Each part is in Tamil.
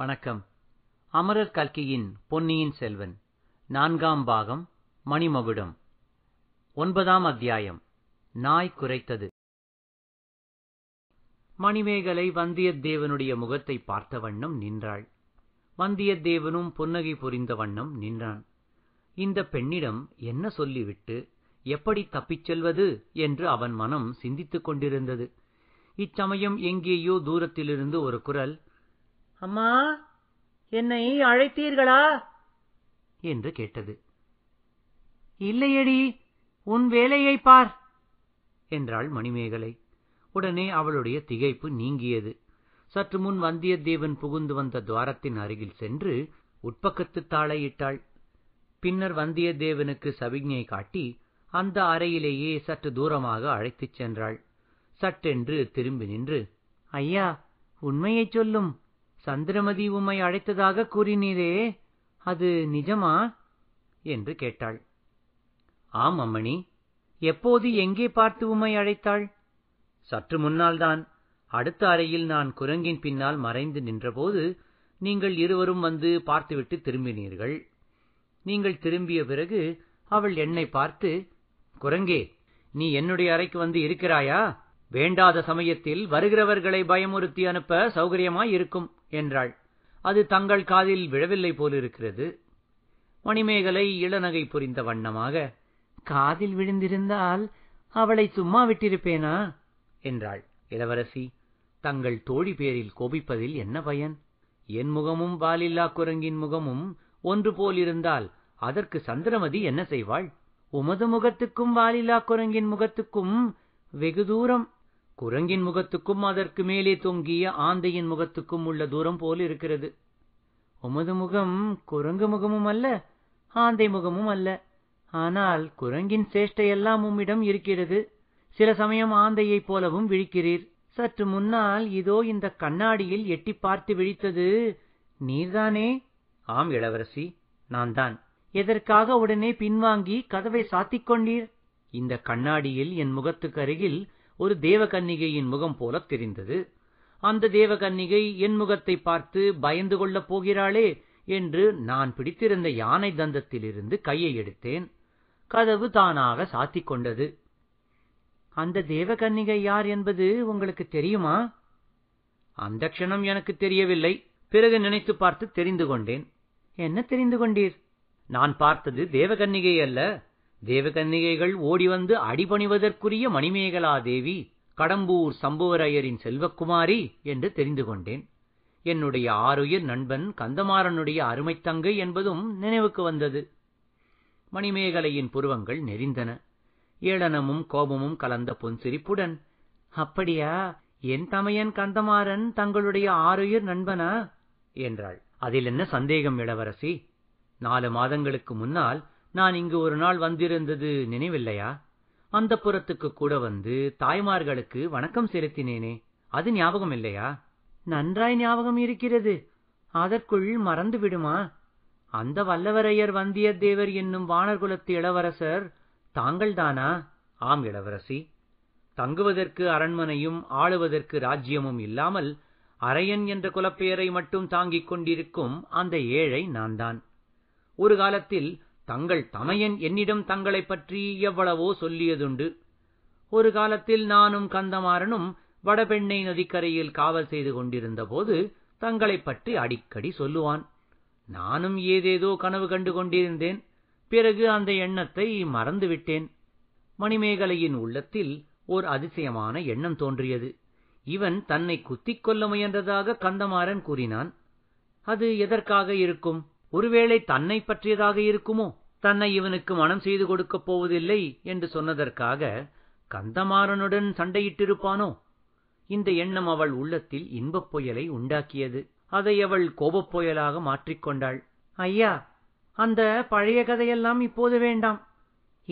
வணக்கம் அமரர் கல்கியின் பொன்னியின் செல்வன் நான்காம் பாகம் மணிமகுடம் ஒன்பதாம் அத்தியாயம் நாய் குறைத்தது மணிமேகலை வந்தியத்தேவனுடைய முகத்தை பார்த்த வண்ணம் நின்றாள் வந்தியத்தேவனும் புன்னகை புரிந்த வண்ணம் நின்றான் இந்த பெண்ணிடம் என்ன சொல்லிவிட்டு எப்படி தப்பிச் செல்வது என்று அவன் மனம் சிந்தித்துக் கொண்டிருந்தது இச்சமயம் எங்கேயோ தூரத்திலிருந்து ஒரு குரல் அம்மா என்னை அழைத்தீர்களா என்று கேட்டது இல்லையடி உன் வேலையைப் பார் என்றாள் மணிமேகலை உடனே அவளுடைய திகைப்பு நீங்கியது சற்று முன் வந்தியத்தேவன் புகுந்து வந்த துவாரத்தின் அருகில் சென்று உட்பக்கத்து தாளையிட்டாள் பின்னர் வந்தியத்தேவனுக்கு சவிஞை காட்டி அந்த அறையிலேயே சற்று தூரமாக அழைத்துச் சென்றாள் சட்டென்று திரும்பி நின்று ஐயா உண்மையைச் சொல்லும் சந்திரமதி உம்மை அழைத்ததாக கூறினீரே அது நிஜமா என்று கேட்டாள் ஆம் அம்மணி எப்போது எங்கே பார்த்து உம்மை அழைத்தாள் சற்று முன்னால்தான் அடுத்த அறையில் நான் குரங்கின் பின்னால் மறைந்து நின்றபோது நீங்கள் இருவரும் வந்து பார்த்துவிட்டு திரும்பினீர்கள் நீங்கள் திரும்பிய பிறகு அவள் என்னை பார்த்து குரங்கே நீ என்னுடைய அறைக்கு வந்து இருக்கிறாயா வேண்டாத சமயத்தில் வருகிறவர்களை பயமுறுத்தி அனுப்ப சௌகரியமாய் இருக்கும் என்றாள் அது தங்கள் காதில் விழவில்லை போலிருக்கிறது மணிமேகலை இளநகை புரிந்த வண்ணமாக காதில் விழுந்திருந்தால் அவளை சும்மா விட்டிருப்பேனா என்றாள் இளவரசி தங்கள் தோழி பேரில் கோபிப்பதில் என்ன பயன் என் முகமும் பாலில்லா குரங்கின் முகமும் ஒன்று போலிருந்தால் அதற்கு சந்திரமதி என்ன செய்வாள் உமது முகத்துக்கும் வாலில்லா குரங்கின் முகத்துக்கும் வெகு தூரம் குரங்கின் முகத்துக்கும் அதற்கு மேலே தொங்கிய ஆந்தையின் முகத்துக்கும் உள்ள தூரம் போல் இருக்கிறது உமது முகம் குரங்கு முகமும் அல்ல ஆந்தை முகமும் அல்ல ஆனால் குரங்கின் சேஷ்டையெல்லாம் உம்மிடம் இருக்கிறது சில சமயம் ஆந்தையைப் போலவும் விழிக்கிறீர் சற்று முன்னால் இதோ இந்த கண்ணாடியில் எட்டி பார்த்து விழித்தது நீர்தானே ஆம் இளவரசி நான் தான் எதற்காக உடனே பின்வாங்கி கதவை சாத்திக் கொண்டீர் இந்த கண்ணாடியில் என் முகத்துக்கு அருகில் ஒரு தேவகன்னிகையின் முகம் போலத் தெரிந்தது அந்த தேவகன்னிகை என் முகத்தை பார்த்து பயந்து கொள்ளப் போகிறாளே என்று நான் பிடித்திருந்த யானை தந்தத்திலிருந்து கையை எடுத்தேன் கதவு தானாக சாத்திக் கொண்டது அந்த தேவகன்னிகை யார் என்பது உங்களுக்கு தெரியுமா அந்த க்ஷணம் எனக்கு தெரியவில்லை பிறகு நினைத்து பார்த்து தெரிந்து கொண்டேன் என்ன தெரிந்து கொண்டீர் நான் பார்த்தது தேவகன்னிகை அல்ல தேவகன்னிகைகள் ஓடிவந்து அடிபணிவதற்குரிய மணிமேகலா தேவி கடம்பூர் சம்புவரையரின் செல்வக்குமாரி என்று தெரிந்து கொண்டேன் என்னுடைய ஆறுயிர் நண்பன் கந்தமாறனுடைய அருமைத் தங்கை என்பதும் நினைவுக்கு வந்தது மணிமேகலையின் புருவங்கள் நெறிந்தன ஏளனமும் கோபமும் கலந்த பொன்சிரிப்புடன் அப்படியா என் தமையன் கந்தமாறன் தங்களுடைய ஆறுயிர் நண்பனா என்றாள் அதில் என்ன சந்தேகம் இளவரசி நாலு மாதங்களுக்கு முன்னால் நான் இங்கு ஒரு நாள் வந்திருந்தது நினைவில்லையா அந்த புறத்துக்கு கூட வந்து தாய்மார்களுக்கு வணக்கம் செலுத்தினேனே அது ஞாபகம் இல்லையா நன்றாய் ஞாபகம் இருக்கிறது அதற்குள் மறந்து விடுமா அந்த வல்லவரையர் வந்தியத்தேவர் என்னும் வானர்குலத்து இளவரசர் தாங்கள்தானா ஆம் இளவரசி தங்குவதற்கு அரண்மனையும் ஆளுவதற்கு ராஜ்யமும் இல்லாமல் அரையன் என்ற குலப்பெயரை மட்டும் தாங்கிக் கொண்டிருக்கும் அந்த ஏழை நான்தான் ஒரு காலத்தில் தங்கள் தமையன் என்னிடம் தங்களைப் பற்றி எவ்வளவோ சொல்லியதுண்டு ஒரு காலத்தில் நானும் கந்தமாறனும் வடபெண்ணை நதிக்கரையில் காவல் செய்து கொண்டிருந்தபோது தங்களைப் பற்றி அடிக்கடி சொல்லுவான் நானும் ஏதேதோ கனவு கண்டு கொண்டிருந்தேன் பிறகு அந்த எண்ணத்தை மறந்துவிட்டேன் மணிமேகலையின் உள்ளத்தில் ஓர் அதிசயமான எண்ணம் தோன்றியது இவன் தன்னை குத்திக் கொள்ள முயன்றதாக கந்தமாறன் கூறினான் அது எதற்காக இருக்கும் ஒருவேளை தன்னை பற்றியதாக இருக்குமோ தன்னை இவனுக்கு மனம் செய்து கொடுக்கப் போவதில்லை என்று சொன்னதற்காக கந்தமாறனுடன் சண்டையிட்டிருப்பானோ இந்த எண்ணம் அவள் உள்ளத்தில் இன்பப் புயலை உண்டாக்கியது அதை அவள் கோபப் புயலாக மாற்றிக்கொண்டாள் ஐயா அந்த பழைய கதையெல்லாம் இப்போது வேண்டாம்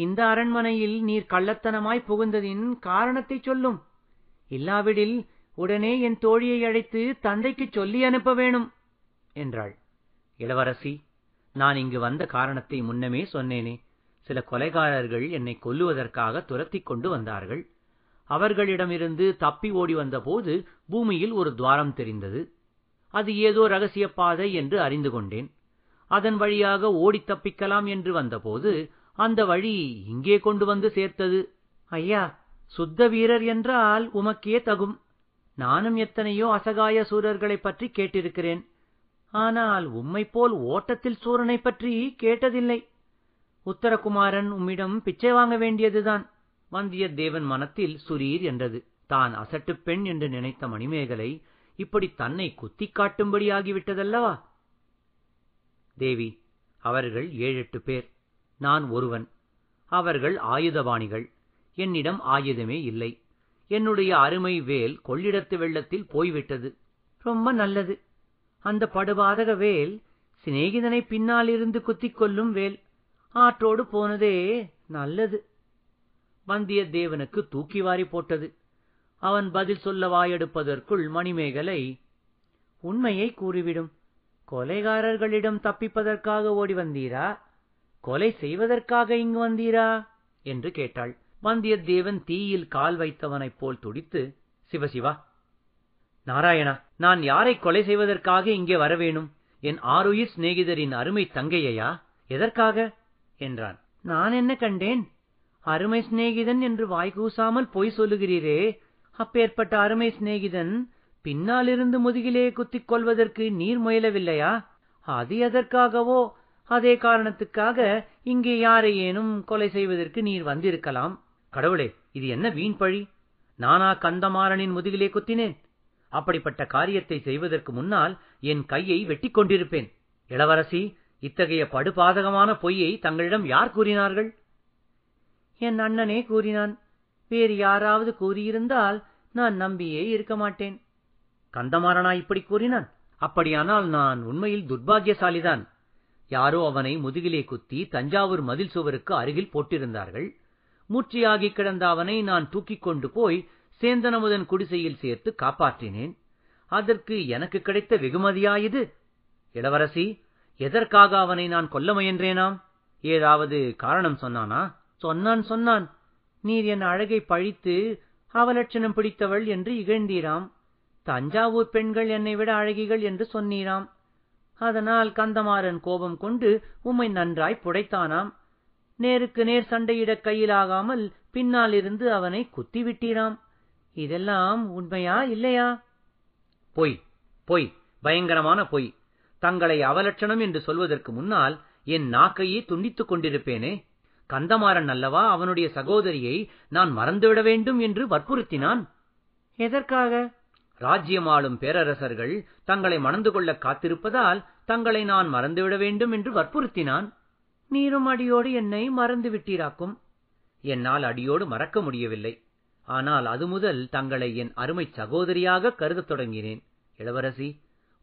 இந்த அரண்மனையில் நீர் கள்ளத்தனமாய் புகுந்ததின் காரணத்தைச் சொல்லும் இல்லாவிடில் உடனே என் தோழியை அழைத்து தந்தைக்குச் சொல்லி அனுப்ப வேணும் என்றாள் இளவரசி நான் இங்கு வந்த காரணத்தை முன்னமே சொன்னேனே சில கொலைகாரர்கள் என்னை கொல்லுவதற்காக துரத்திக் கொண்டு வந்தார்கள் அவர்களிடமிருந்து தப்பி ஓடி வந்தபோது பூமியில் ஒரு துவாரம் தெரிந்தது அது ஏதோ ரகசிய பாதை என்று அறிந்து கொண்டேன் அதன் வழியாக ஓடி தப்பிக்கலாம் என்று வந்தபோது அந்த வழி இங்கே கொண்டு வந்து சேர்த்தது ஐயா சுத்த வீரர் என்றால் உமக்கே தகும் நானும் எத்தனையோ அசகாய சூரர்களைப் பற்றி கேட்டிருக்கிறேன் ஆனால் உம்மைப்போல் ஓட்டத்தில் சூரனைப் பற்றி கேட்டதில்லை உத்தரகுமாரன் உம்மிடம் பிச்சை வாங்க வேண்டியதுதான் வந்தியத்தேவன் மனத்தில் சுரீர் என்றது தான் அசட்டுப் பெண் என்று நினைத்த மணிமேகலை இப்படி தன்னை குத்திக் காட்டும்படி ஆகிவிட்டதல்லவா தேவி அவர்கள் ஏழெட்டு பேர் நான் ஒருவன் அவர்கள் ஆயுதபாணிகள் என்னிடம் ஆயுதமே இல்லை என்னுடைய அருமை வேல் கொள்ளிடத்து வெள்ளத்தில் போய்விட்டது ரொம்ப நல்லது அந்த படுபாதக வேல் சிநேகிதனை பின்னாலிருந்து குத்திக் கொள்ளும் வேல் ஆற்றோடு போனதே நல்லது வந்தியத்தேவனுக்கு தூக்கி வாரி போட்டது அவன் பதில் சொல்ல வாயெடுப்பதற்குள் மணிமேகலை உண்மையை கூறிவிடும் கொலைகாரர்களிடம் தப்பிப்பதற்காக ஓடி வந்தீரா கொலை செய்வதற்காக இங்கு வந்தீரா என்று கேட்டாள் வந்தியத்தேவன் தீயில் கால் வைத்தவனைப் போல் துடித்து சிவசிவா நாராயணா நான் யாரை கொலை செய்வதற்காக இங்கே வரவேணும் என் ஆருயிர் சிநேகிதரின் அருமை தங்கையா எதற்காக என்றான் நான் என்ன கண்டேன் அருமை சிநேகிதன் என்று வாய்கூசாமல் பொய் சொல்லுகிறீரே அப்பேற்பட்ட அருமை சிநேகிதன் பின்னாலிருந்து முதுகிலே குத்திக் கொள்வதற்கு நீர் முயலவில்லையா அது எதற்காகவோ அதே காரணத்துக்காக இங்கே யாரையேனும் கொலை செய்வதற்கு நீர் வந்திருக்கலாம் கடவுளே இது என்ன வீண் பழி நானா கந்தமாறனின் முதுகிலே குத்தினேன் அப்படிப்பட்ட காரியத்தை செய்வதற்கு முன்னால் என் கையை வெட்டிக் கொண்டிருப்பேன் இளவரசி இத்தகைய படுபாதகமான பொய்யை தங்களிடம் யார் கூறினார்கள் என் அண்ணனே கூறினான் வேறு யாராவது கூறியிருந்தால் நான் நம்பியே இருக்க மாட்டேன் கந்தமாறனா இப்படி கூறினான் அப்படியானால் நான் உண்மையில் துர்பாகியசாலிதான் யாரோ அவனை முதுகிலே குத்தி தஞ்சாவூர் மதில் சுவருக்கு அருகில் போட்டிருந்தார்கள் மூர்ச்சியாகி கிடந்த அவனை நான் தூக்கிக் கொண்டு போய் சேந்தனமுதன் குடிசையில் சேர்த்து காப்பாற்றினேன் அதற்கு எனக்கு கிடைத்த வெகுமதியாயுது இளவரசி எதற்காக அவனை நான் கொல்ல முயன்றேனாம் ஏதாவது காரணம் சொன்னானா சொன்னான் சொன்னான் நீர் என் அழகை பழித்து அவலட்சணம் பிடித்தவள் என்று இகழ்ந்தீராம் தஞ்சாவூர் பெண்கள் என்னை விட அழகிகள் என்று சொன்னீராம் அதனால் கந்தமாறன் கோபம் கொண்டு உம்மை நன்றாய் புடைத்தானாம் நேருக்கு நேர் சண்டையிட கையிலாகாமல் பின்னால் இருந்து அவனை குத்திவிட்டீராம் இதெல்லாம் உண்மையா இல்லையா பொய் பொய் பயங்கரமான பொய் தங்களை அவலட்சணம் என்று சொல்வதற்கு முன்னால் என் நாக்கையே துண்டித்துக் கொண்டிருப்பேனே கந்தமாறன் அல்லவா அவனுடைய சகோதரியை நான் மறந்துவிட வேண்டும் என்று வற்புறுத்தினான் எதற்காக ராஜ்யமாளும் பேரரசர்கள் தங்களை மணந்து கொள்ள காத்திருப்பதால் தங்களை நான் மறந்துவிட வேண்டும் என்று வற்புறுத்தினான் நீரும் அடியோடு என்னை மறந்து விட்டீராக்கும் என்னால் அடியோடு மறக்க முடியவில்லை ஆனால் அது முதல் தங்களை என் அருமை சகோதரியாக கருதத் தொடங்கினேன் இளவரசி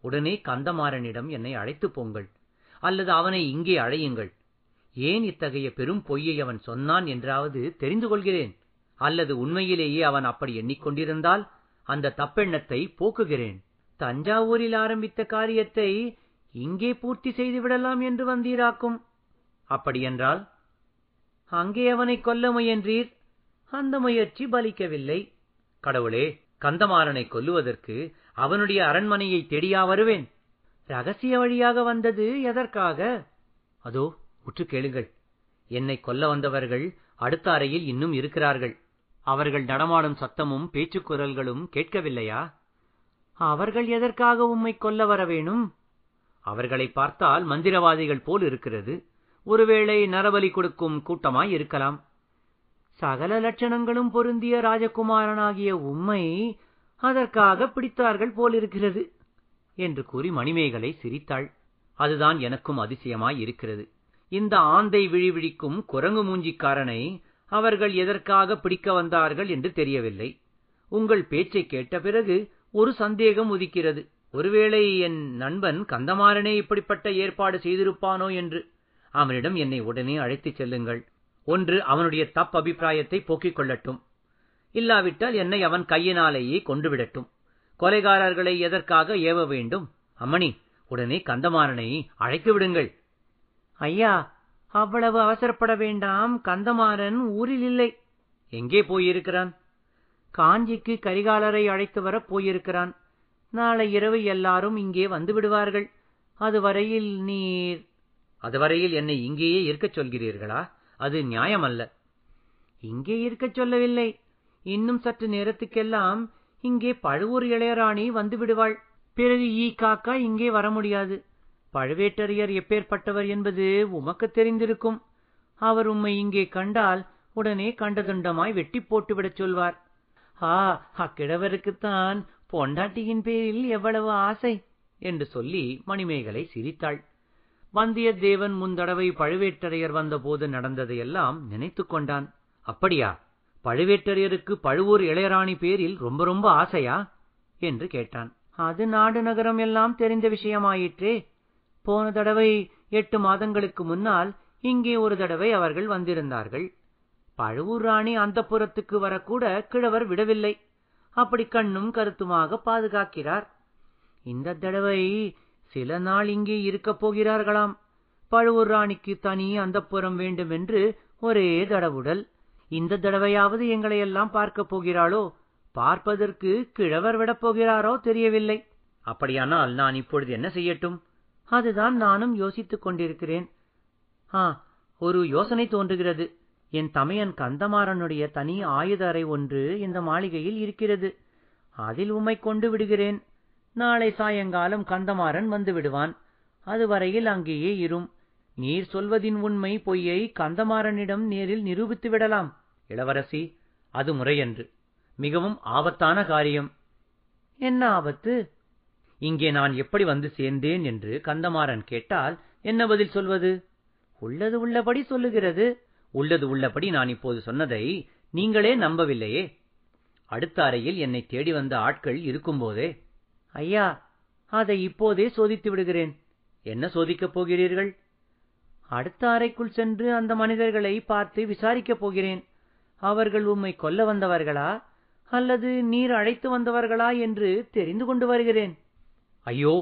உடனே கந்தமாறனிடம் என்னை அழைத்துப் போங்கள் அல்லது அவனை இங்கே அழையுங்கள் ஏன் இத்தகைய பெரும் பொய்யை அவன் சொன்னான் என்றாவது தெரிந்து கொள்கிறேன் அல்லது உண்மையிலேயே அவன் அப்படி எண்ணிக்கொண்டிருந்தால் அந்த தப்பெண்ணத்தை போக்குகிறேன் தஞ்சாவூரில் ஆரம்பித்த காரியத்தை இங்கே பூர்த்தி செய்துவிடலாம் என்று வந்தீராக்கும் அப்படியென்றால் அங்கே அவனை கொல்ல முயன்றீர் அந்த முயற்சி பலிக்கவில்லை கடவுளே கந்தமாறனை கொல்லுவதற்கு அவனுடைய அரண்மனையை தேடியா வருவேன் ரகசிய வழியாக வந்தது எதற்காக அதோ உற்று கேளுங்கள் என்னை கொல்ல வந்தவர்கள் அடுத்த அறையில் இன்னும் இருக்கிறார்கள் அவர்கள் நடமாடும் சத்தமும் பேச்சுக்குரல்களும் கேட்கவில்லையா அவர்கள் எதற்காக உம்மை கொல்ல வர வேணும் அவர்களை பார்த்தால் மந்திரவாதிகள் போல் இருக்கிறது ஒருவேளை நரபலி கொடுக்கும் கூட்டமாய் இருக்கலாம் சகல லட்சணங்களும் பொருந்திய ராஜகுமாரனாகிய உம்மை அதற்காக பிடித்தார்கள் போலிருக்கிறது என்று கூறி மணிமேகலை சிரித்தாள் அதுதான் எனக்கும் அதிசயமாய் இருக்கிறது இந்த ஆந்தை விழிவிழிக்கும் குரங்கு மூஞ்சிக்காரனை அவர்கள் எதற்காக பிடிக்க வந்தார்கள் என்று தெரியவில்லை உங்கள் பேச்சை கேட்ட பிறகு ஒரு சந்தேகம் உதிக்கிறது ஒருவேளை என் நண்பன் கந்தமாறனே இப்படிப்பட்ட ஏற்பாடு செய்திருப்பானோ என்று அவனிடம் என்னை உடனே அழைத்துச் செல்லுங்கள் ஒன்று அவனுடைய தப்பு அபிப்பிராயத்தை போக்கிக் கொள்ளட்டும் இல்லாவிட்டால் என்னை அவன் கையினாலேயே கொண்டுவிடட்டும் கொலைகாரர்களை எதற்காக ஏவ வேண்டும் அம்மணி உடனே கந்தமாறனை அழைத்து விடுங்கள் ஐயா அவ்வளவு அவசரப்பட வேண்டாம் கந்தமாறன் ஊரில் இல்லை எங்கே போயிருக்கிறான் காஞ்சிக்கு கரிகாலரை அழைத்து வர போயிருக்கிறான் நாளை இரவு எல்லாரும் இங்கே வந்து விடுவார்கள் அதுவரையில் நீர் அதுவரையில் என்னை இங்கேயே இருக்கச் சொல்கிறீர்களா அது நியாயமல்ல இங்கே இருக்கச் சொல்லவில்லை இன்னும் சற்று நேரத்துக்கெல்லாம் இங்கே பழுவூர் இளையராணி வந்து விடுவாள் பிறகு ஈ காக்கா இங்கே வர முடியாது பழுவேட்டரையர் எப்பேற்பட்டவர் என்பது உமக்குத் தெரிந்திருக்கும் அவர் உம்மை இங்கே கண்டால் உடனே கண்டதுண்டமாய் வெட்டி போட்டுவிடச் சொல்வார் ஆ அக்கிழவருக்குத்தான் பொண்டாட்டியின் பேரில் எவ்வளவு ஆசை என்று சொல்லி மணிமேகலை சிரித்தாள் வந்தியத்தேவன் முந்தடவை பழுவேட்டரையர் வந்தபோது நடந்ததையெல்லாம் நினைத்துக் கொண்டான் அப்படியா பழுவேட்டரையருக்கு பழுவூர் இளையராணி பேரில் ரொம்ப ரொம்ப ஆசையா என்று கேட்டான் அது நாடு நகரம் எல்லாம் தெரிந்த விஷயமாயிற்றே போன தடவை எட்டு மாதங்களுக்கு முன்னால் இங்கே ஒரு தடவை அவர்கள் வந்திருந்தார்கள் பழுவூர் ராணி அந்த புறத்துக்கு வரக்கூட கிழவர் விடவில்லை அப்படி கண்ணும் கருத்துமாக பாதுகாக்கிறார் இந்த தடவை சில நாள் இங்கே இருக்கப் போகிறார்களாம் பழுவூர் ராணிக்கு தனி புறம் வேண்டும் என்று ஒரே தடவுடல் இந்த தடவையாவது எங்களை எல்லாம் பார்க்கப் போகிறாளோ பார்ப்பதற்கு கிழவர் விடப் போகிறாரோ தெரியவில்லை அப்படியானால் நான் இப்பொழுது என்ன செய்யட்டும் அதுதான் நானும் யோசித்துக் கொண்டிருக்கிறேன் ஆ ஒரு யோசனை தோன்றுகிறது என் தமையன் கந்தமாறனுடைய தனி ஆயுத அறை ஒன்று இந்த மாளிகையில் இருக்கிறது அதில் உம்மை கொண்டு விடுகிறேன் நாளை சாயங்காலம் கந்தமாறன் வந்து விடுவான் அதுவரையில் அங்கேயே இரும் நீர் சொல்வதின் உண்மை பொய்யை கந்தமாறனிடம் நேரில் நிரூபித்து விடலாம் இளவரசி அது முறையன்று மிகவும் ஆபத்தான காரியம் என்ன ஆபத்து இங்கே நான் எப்படி வந்து சேர்ந்தேன் என்று கந்தமாறன் கேட்டால் என்ன பதில் சொல்வது உள்ளது உள்ளபடி சொல்லுகிறது உள்ளது உள்ளபடி நான் இப்போது சொன்னதை நீங்களே நம்பவில்லையே அடுத்த அறையில் என்னை தேடி வந்த ஆட்கள் இருக்கும்போதே ஐயா அதை இப்போதே சோதித்து விடுகிறேன் என்ன சோதிக்கப் போகிறீர்கள் அடுத்த அறைக்குள் சென்று அந்த மனிதர்களை பார்த்து விசாரிக்கப் போகிறேன் அவர்கள் உம்மை கொல்ல வந்தவர்களா அல்லது நீர் அழைத்து வந்தவர்களா என்று தெரிந்து கொண்டு வருகிறேன் ஐயோ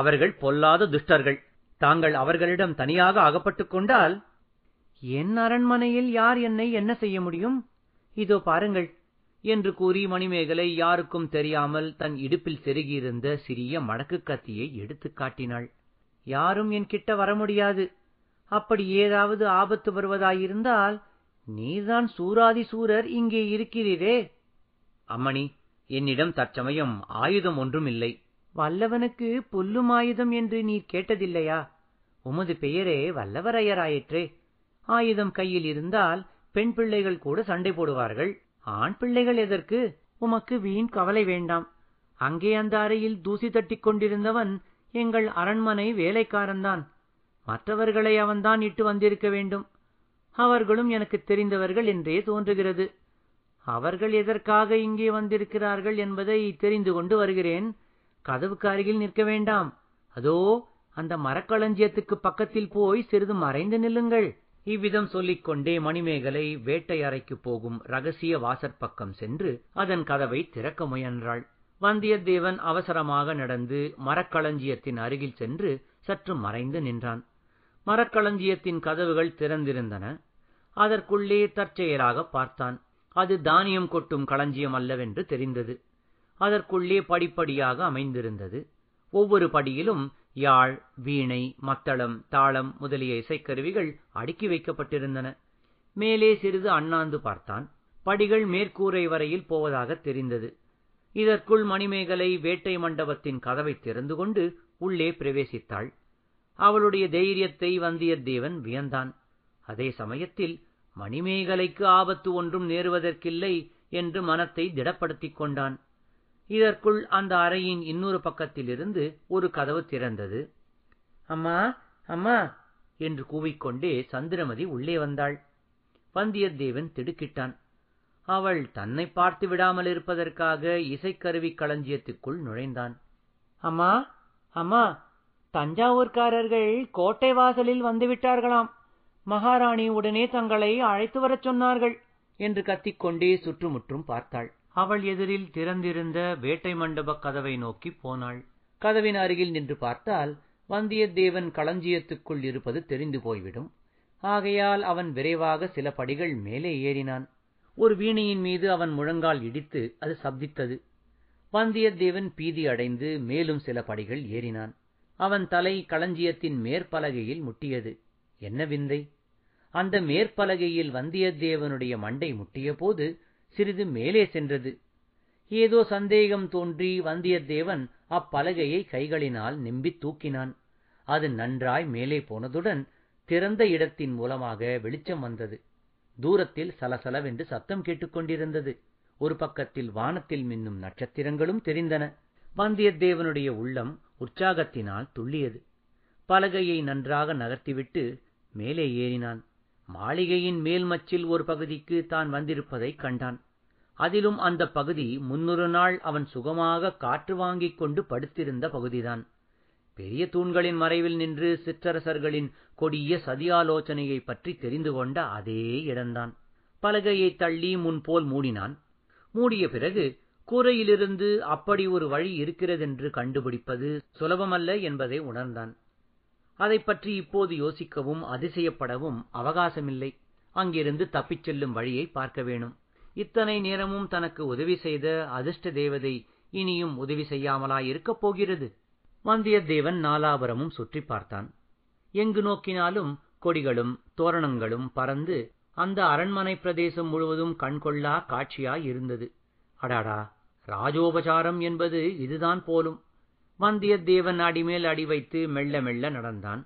அவர்கள் பொல்லாத துஷ்டர்கள் தாங்கள் அவர்களிடம் தனியாக அகப்பட்டுக் கொண்டால் என் அரண்மனையில் யார் என்னை என்ன செய்ய முடியும் இதோ பாருங்கள் என்று கூறி மணிமேகலை யாருக்கும் தெரியாமல் தன் இடுப்பில் செருகியிருந்த சிறிய மடக்கு கத்தியை எடுத்துக் காட்டினாள் யாரும் என் கிட்ட வர முடியாது அப்படி ஏதாவது ஆபத்து வருவதாயிருந்தால் நீர்தான் சூராதி சூரர் இங்கே இருக்கிறீரே அம்மணி என்னிடம் தற்சமயம் ஆயுதம் ஒன்றும் இல்லை வல்லவனுக்கு புல்லும் ஆயுதம் என்று நீர் கேட்டதில்லையா உமது பெயரே வல்லவரையராயிற்றே ஆயுதம் கையில் இருந்தால் பெண் பிள்ளைகள் கூட சண்டை போடுவார்கள் ஆண் பிள்ளைகள் எதற்கு உமக்கு வீண் கவலை வேண்டாம் அங்கே அந்த அறையில் தூசி தட்டிக் கொண்டிருந்தவன் எங்கள் அரண்மனை வேலைக்காரன்தான் மற்றவர்களை அவன்தான் இட்டு வந்திருக்க வேண்டும் அவர்களும் எனக்குத் தெரிந்தவர்கள் என்றே தோன்றுகிறது அவர்கள் எதற்காக இங்கே வந்திருக்கிறார்கள் என்பதை தெரிந்து கொண்டு வருகிறேன் கதவுக்கு அருகில் நிற்க வேண்டாம் அதோ அந்த மரக்களஞ்சியத்துக்குப் பக்கத்தில் போய் சிறிது மறைந்து நில்லுங்கள் இவ்விதம் சொல்லிக்கொண்டே மணிமேகலை வேட்டை அறைக்கு போகும் ரகசிய வாசற்பக்கம் சென்று அதன் கதவை திறக்க முயன்றாள் வந்தியத்தேவன் அவசரமாக நடந்து மரக்களஞ்சியத்தின் அருகில் சென்று சற்று மறைந்து நின்றான் மரக்களஞ்சியத்தின் கதவுகள் திறந்திருந்தன அதற்குள்ளே தற்செயலாக பார்த்தான் அது தானியம் கொட்டும் களஞ்சியம் அல்லவென்று தெரிந்தது அதற்குள்ளே படிப்படியாக அமைந்திருந்தது ஒவ்வொரு படியிலும் யாழ் வீணை மத்தளம் தாளம் முதலிய இசைக்கருவிகள் அடுக்கி வைக்கப்பட்டிருந்தன மேலே சிறிது அண்ணாந்து பார்த்தான் படிகள் மேற்கூரை வரையில் போவதாக தெரிந்தது இதற்குள் மணிமேகலை வேட்டை மண்டபத்தின் கதவை திறந்து கொண்டு உள்ளே பிரவேசித்தாள் அவளுடைய தைரியத்தை வந்தியத்தேவன் வியந்தான் அதே சமயத்தில் மணிமேகலைக்கு ஆபத்து ஒன்றும் நேருவதற்கில்லை என்று மனத்தை திடப்படுத்திக் கொண்டான் இதற்குள் அந்த அறையின் இன்னொரு பக்கத்திலிருந்து ஒரு கதவு திறந்தது அம்மா அம்மா என்று கூவிக்கொண்டே சந்திரமதி உள்ளே வந்தாள் வந்தியத்தேவன் திடுக்கிட்டான் அவள் தன்னை பார்த்து விடாமல் இருப்பதற்காக இசைக்கருவி களஞ்சியத்துக்குள் நுழைந்தான் அம்மா அம்மா தஞ்சாவூர்காரர்கள் கோட்டை வாசலில் வந்துவிட்டார்களாம் மகாராணி உடனே தங்களை அழைத்து வரச் சொன்னார்கள் என்று கத்திக்கொண்டே சுற்றுமுற்றும் பார்த்தாள் அவள் எதிரில் திறந்திருந்த வேட்டை மண்டபக் கதவை நோக்கிப் போனாள் கதவின் அருகில் நின்று பார்த்தால் வந்தியத்தேவன் களஞ்சியத்துக்குள் இருப்பது தெரிந்து போய்விடும் ஆகையால் அவன் விரைவாக சில படிகள் மேலே ஏறினான் ஒரு வீணையின் மீது அவன் முழங்கால் இடித்து அது சப்தித்தது வந்தியத்தேவன் பீதி அடைந்து மேலும் சில படிகள் ஏறினான் அவன் தலை களஞ்சியத்தின் மேற்பலகையில் முட்டியது என்ன விந்தை அந்த மேற்பலகையில் வந்தியத்தேவனுடைய மண்டை முட்டியபோது சிறிது மேலே சென்றது ஏதோ சந்தேகம் தோன்றி வந்தியத்தேவன் அப்பலகையை கைகளினால் நிம்பி தூக்கினான் அது நன்றாய் மேலே போனதுடன் திறந்த இடத்தின் மூலமாக வெளிச்சம் வந்தது தூரத்தில் சலசலவென்று சத்தம் கேட்டுக்கொண்டிருந்தது ஒரு பக்கத்தில் வானத்தில் மின்னும் நட்சத்திரங்களும் தெரிந்தன வந்தியத்தேவனுடைய உள்ளம் உற்சாகத்தினால் துள்ளியது பலகையை நன்றாக நகர்த்திவிட்டு மேலே ஏறினான் மாளிகையின் மேல்மச்சில் ஒரு பகுதிக்கு தான் வந்திருப்பதைக் கண்டான் அதிலும் அந்த பகுதி முன்னொரு நாள் அவன் சுகமாக காற்று வாங்கிக் கொண்டு படுத்திருந்த பகுதிதான் பெரிய தூண்களின் மறைவில் நின்று சிற்றரசர்களின் கொடிய சதியாலோசனையைப் பற்றி தெரிந்து கொண்ட அதே இடம்தான் பலகையைத் தள்ளி முன்போல் மூடினான் மூடிய பிறகு கூரையிலிருந்து அப்படி ஒரு வழி இருக்கிறதென்று கண்டுபிடிப்பது சுலபமல்ல என்பதை உணர்ந்தான் அதைப் பற்றி இப்போது யோசிக்கவும் அதிசயப்படவும் அவகாசமில்லை அங்கிருந்து தப்பிச் செல்லும் வழியை பார்க்க வேணும் இத்தனை நேரமும் தனக்கு உதவி செய்த அதிர்ஷ்ட தேவதை இனியும் உதவி செய்யாமலா இருக்கப் போகிறது வந்தியத்தேவன் நாலாபுரமும் சுற்றி பார்த்தான் எங்கு நோக்கினாலும் கொடிகளும் தோரணங்களும் பறந்து அந்த அரண்மனை பிரதேசம் முழுவதும் கண்கொள்ளா காட்சியாய் இருந்தது அடாடா ராஜோபசாரம் என்பது இதுதான் போலும் வந்தியத்தேவன் அடிமேல் அடி வைத்து மெல்ல மெல்ல நடந்தான்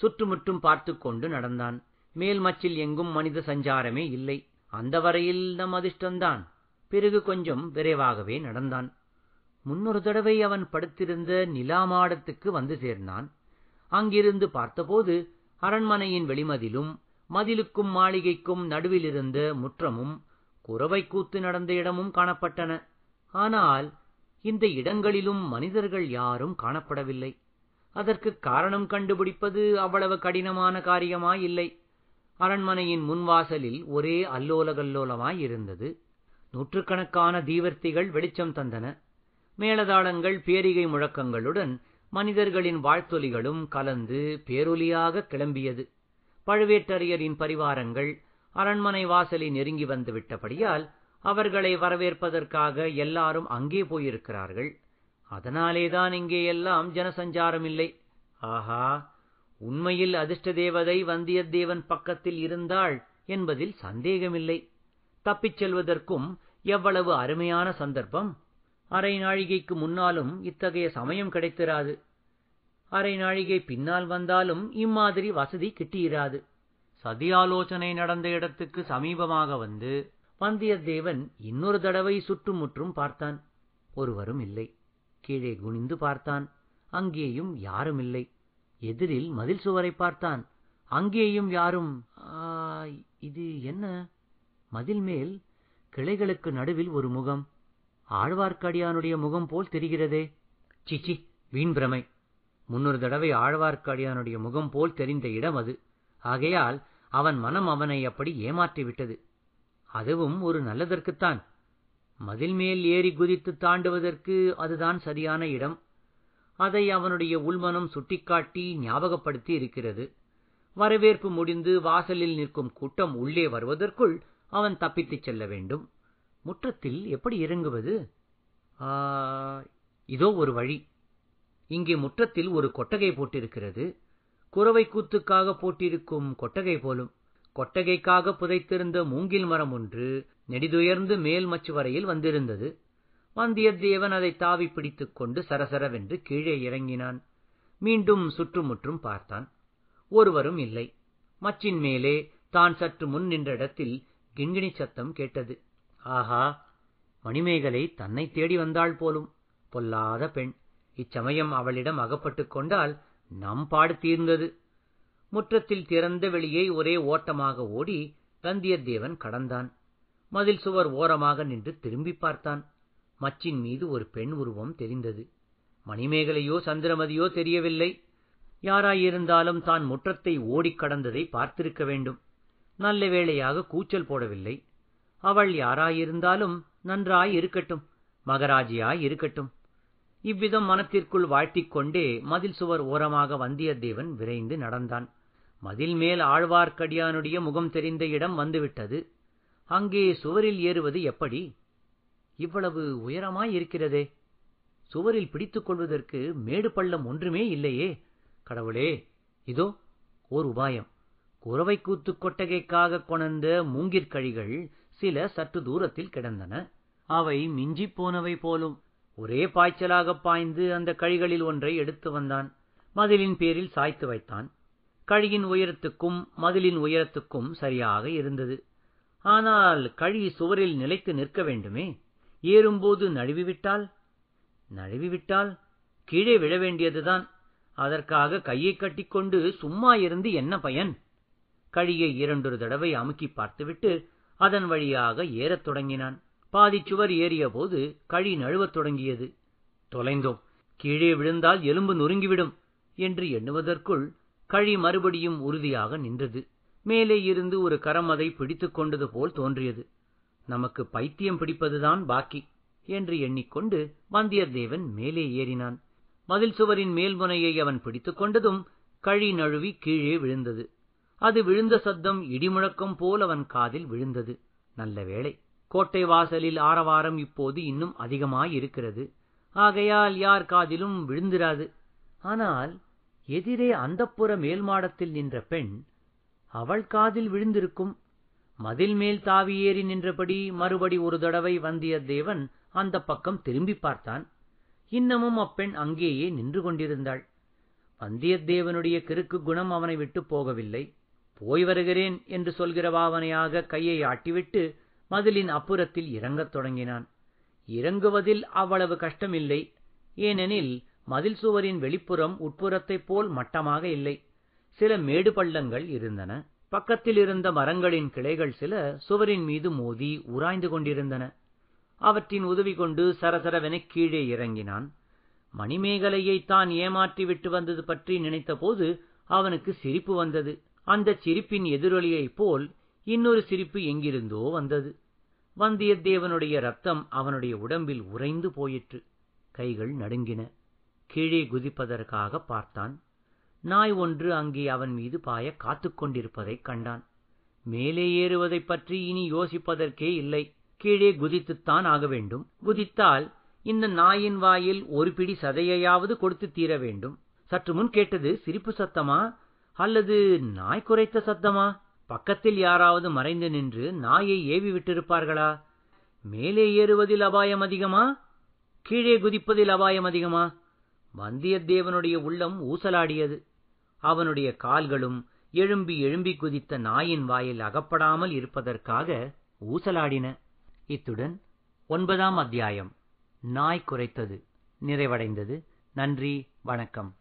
சுற்றுமுற்றும் பார்த்து கொண்டு நடந்தான் மேல் மச்சில் எங்கும் மனித சஞ்சாரமே இல்லை அந்த வரையில் நம் அதிர்ஷ்டந்தான் பிறகு கொஞ்சம் விரைவாகவே நடந்தான் முன்னொரு தடவை அவன் படுத்திருந்த நிலா மாடத்துக்கு வந்து சேர்ந்தான் அங்கிருந்து பார்த்தபோது அரண்மனையின் வெளிமதிலும் மதிலுக்கும் மாளிகைக்கும் நடுவிலிருந்த முற்றமும் குறவைக்கூத்து கூத்து நடந்த இடமும் காணப்பட்டன ஆனால் இந்த இடங்களிலும் மனிதர்கள் யாரும் காணப்படவில்லை அதற்கு காரணம் கண்டுபிடிப்பது அவ்வளவு கடினமான காரியமாயில்லை அரண்மனையின் முன்வாசலில் ஒரே அல்லோலகல்லோலமாயிருந்தது நூற்றுக்கணக்கான தீவர்த்திகள் வெளிச்சம் தந்தன மேலதாளங்கள் பேரிகை முழக்கங்களுடன் மனிதர்களின் வாழ்த்தொலிகளும் கலந்து பேரொலியாக கிளம்பியது பழுவேட்டரையரின் பரிவாரங்கள் அரண்மனை வாசலை நெருங்கி வந்துவிட்டபடியால் அவர்களை வரவேற்பதற்காக எல்லாரும் அங்கே போயிருக்கிறார்கள் அதனாலேதான் இங்கே எல்லாம் ஜனசஞ்சாரம் இல்லை ஆஹா உண்மையில் அதிர்ஷ்ட தேவதை வந்தியத்தேவன் பக்கத்தில் இருந்தாள் என்பதில் சந்தேகமில்லை தப்பிச் செல்வதற்கும் எவ்வளவு அருமையான சந்தர்ப்பம் அரை நாழிகைக்கு முன்னாலும் இத்தகைய சமயம் கிடைத்திராது அரை நாழிகை பின்னால் வந்தாலும் இம்மாதிரி வசதி கிட்டியிராது சதியாலோசனை நடந்த இடத்துக்கு சமீபமாக வந்து வந்தியத்தேவன் இன்னொரு தடவை சுற்றுமுற்றும் பார்த்தான் ஒருவரும் இல்லை கீழே குனிந்து பார்த்தான் அங்கேயும் யாரும் இல்லை எதிரில் மதில் சுவரை பார்த்தான் அங்கேயும் யாரும் இது என்ன மதில் மேல் கிளைகளுக்கு நடுவில் ஒரு முகம் ஆழ்வார்க்கடியானுடைய முகம் போல் தெரிகிறதே சிச்சி வீண் பிரமை முன்னொரு தடவை ஆழ்வார்க்கடியானுடைய முகம் போல் தெரிந்த இடம் அது ஆகையால் அவன் மனம் அவனை அப்படி ஏமாற்றிவிட்டது அதுவும் ஒரு நல்லதற்குத்தான் மதில் மேல் ஏறி குதித்து தாண்டுவதற்கு அதுதான் சரியான இடம் அதை அவனுடைய உள்மனம் சுட்டிக்காட்டி ஞாபகப்படுத்தி இருக்கிறது வரவேற்பு முடிந்து வாசலில் நிற்கும் கூட்டம் உள்ளே வருவதற்குள் அவன் தப்பித்துச் செல்ல வேண்டும் முற்றத்தில் எப்படி இறங்குவது இதோ ஒரு வழி இங்கே முற்றத்தில் ஒரு கொட்டகை போட்டிருக்கிறது குறவை கூத்துக்காக போட்டிருக்கும் கொட்டகை போலும் கொட்டகைக்காகப் புதைத்திருந்த மூங்கில் மரம் ஒன்று நெடிதுயர்ந்து மேல் மச்சு வரையில் வந்திருந்தது வந்தியத்தேவன் அதை தாவி பிடித்துக் கொண்டு சரசரவென்று கீழே இறங்கினான் மீண்டும் சுற்றுமுற்றும் பார்த்தான் ஒருவரும் இல்லை மச்சின் மேலே தான் சற்று முன் நின்ற இடத்தில் கிண்கிணி சத்தம் கேட்டது ஆஹா மணிமேகலை தன்னை தேடி வந்தாள் போலும் பொல்லாத பெண் இச்சமயம் அவளிடம் அகப்பட்டுக் கொண்டால் நம் பாடு தீர்ந்தது முற்றத்தில் திறந்த வெளியே ஒரே ஓட்டமாக ஓடி வந்தியத்தேவன் கடந்தான் மதில் சுவர் ஓரமாக நின்று திரும்பி பார்த்தான் மச்சின் மீது ஒரு பெண் உருவம் தெரிந்தது மணிமேகலையோ சந்திரமதியோ தெரியவில்லை யாராயிருந்தாலும் தான் முற்றத்தை ஓடிக் கடந்ததை பார்த்திருக்க வேண்டும் நல்ல வேளையாக கூச்சல் போடவில்லை அவள் யாராயிருந்தாலும் நன்றாயிருக்கட்டும் மகராஜியாயிருக்கட்டும் இவ்விதம் மனத்திற்குள் வாழ்த்திக் கொண்டே மதில் சுவர் ஓரமாக வந்தியத்தேவன் விரைந்து நடந்தான் மதில் மேல் ஆழ்வார்க்கடியானுடைய முகம் தெரிந்த இடம் வந்துவிட்டது அங்கே சுவரில் ஏறுவது எப்படி இவ்வளவு உயரமாயிருக்கிறதே சுவரில் பிடித்துக் கொள்வதற்கு மேடு பள்ளம் ஒன்றுமே இல்லையே கடவுளே இதோ ஓர் உபாயம் குறவைக்கூத்து கொட்டகைக்காக கொணர்ந்த மூங்கிற் சில சற்று தூரத்தில் கிடந்தன அவை மிஞ்சிப் போனவை போலும் ஒரே பாய்ச்சலாக பாய்ந்து அந்த கழிகளில் ஒன்றை எடுத்து வந்தான் மதிலின் பேரில் சாய்த்து வைத்தான் கழியின் உயரத்துக்கும் மதிலின் உயரத்துக்கும் சரியாக இருந்தது ஆனால் கழி சுவரில் நிலைத்து நிற்க வேண்டுமே ஏறும்போது நழுவிவிட்டால் நழுவிவிட்டால் கீழே விழ வேண்டியதுதான் அதற்காக கையை கட்டிக்கொண்டு சும்மா இருந்து என்ன பயன் கழியை இரண்டொரு தடவை அமுக்கிப் பார்த்துவிட்டு அதன் வழியாக ஏறத் தொடங்கினான் பாதிச்சுவர் சுவர் ஏறியபோது கழி நழுவத் தொடங்கியது தொலைந்தோம் கீழே விழுந்தால் எலும்பு நொறுங்கிவிடும் என்று எண்ணுவதற்குள் கழி மறுபடியும் உறுதியாக நின்றது மேலே இருந்து ஒரு கரம் அதை பிடித்துக் கொண்டது போல் தோன்றியது நமக்கு பைத்தியம் பிடிப்பதுதான் பாக்கி என்று எண்ணிக்கொண்டு வந்தியத்தேவன் மேலே ஏறினான் மதில் சுவரின் மேல்முனையை அவன் பிடித்துக் கொண்டதும் கழி நழுவி கீழே விழுந்தது அது விழுந்த சத்தம் இடிமுழக்கம் போல் அவன் காதில் விழுந்தது நல்ல வேளை கோட்டை வாசலில் ஆரவாரம் இப்போது இன்னும் அதிகமாயிருக்கிறது ஆகையால் யார் காதிலும் விழுந்திராது ஆனால் எதிரே மேல் மேல்மாடத்தில் நின்ற பெண் அவள் காதில் விழுந்திருக்கும் மதில் மேல் தாவி ஏறி நின்றபடி மறுபடி ஒரு தடவை வந்தியத்தேவன் அந்த பக்கம் திரும்பி பார்த்தான் இன்னமும் அப்பெண் அங்கேயே நின்று கொண்டிருந்தாள் வந்தியத்தேவனுடைய கிறுக்கு குணம் அவனை விட்டு போகவில்லை போய் வருகிறேன் என்று சொல்கிற பாவனையாக கையை ஆட்டிவிட்டு மதிலின் அப்புறத்தில் இறங்கத் தொடங்கினான் இறங்குவதில் அவ்வளவு கஷ்டமில்லை ஏனெனில் மதில் சுவரின் வெளிப்புறம் உட்புறத்தைப் போல் மட்டமாக இல்லை சில மேடு பள்ளங்கள் இருந்தன பக்கத்தில் இருந்த மரங்களின் கிளைகள் சில சுவரின் மீது மோதி உராய்ந்து கொண்டிருந்தன அவற்றின் உதவி கொண்டு சரசரவென கீழே இறங்கினான் மணிமேகலையை தான் ஏமாற்றி விட்டு வந்தது பற்றி நினைத்தபோது அவனுக்கு சிரிப்பு வந்தது அந்தச் சிரிப்பின் எதிரொலியைப் போல் இன்னொரு சிரிப்பு எங்கிருந்தோ வந்தது வந்தியத்தேவனுடைய ரத்தம் அவனுடைய உடம்பில் உறைந்து போயிற்று கைகள் நடுங்கின கீழே குதிப்பதற்காகப் பார்த்தான் நாய் ஒன்று அங்கே அவன் மீது பாய காத்துக் கொண்டிருப்பதைக் கண்டான் மேலே ஏறுவதைப் பற்றி இனி யோசிப்பதற்கே இல்லை கீழே குதித்துத்தான் ஆக வேண்டும் குதித்தால் இந்த நாயின் வாயில் ஒரு பிடி சதையையாவது கொடுத்து தீர வேண்டும் சற்று முன் கேட்டது சிரிப்பு சத்தமா அல்லது நாய் குறைத்த சத்தமா பக்கத்தில் யாராவது மறைந்து நின்று நாயை ஏவி விட்டிருப்பார்களா மேலே ஏறுவதில் அபாயம் அதிகமா கீழே குதிப்பதில் அபாயம் அதிகமா வந்தியத்தேவனுடைய உள்ளம் ஊசலாடியது அவனுடைய கால்களும் எழும்பி எழும்பி குதித்த நாயின் வாயில் அகப்படாமல் இருப்பதற்காக ஊசலாடின இத்துடன் ஒன்பதாம் அத்தியாயம் நாய் குறைத்தது நிறைவடைந்தது நன்றி வணக்கம்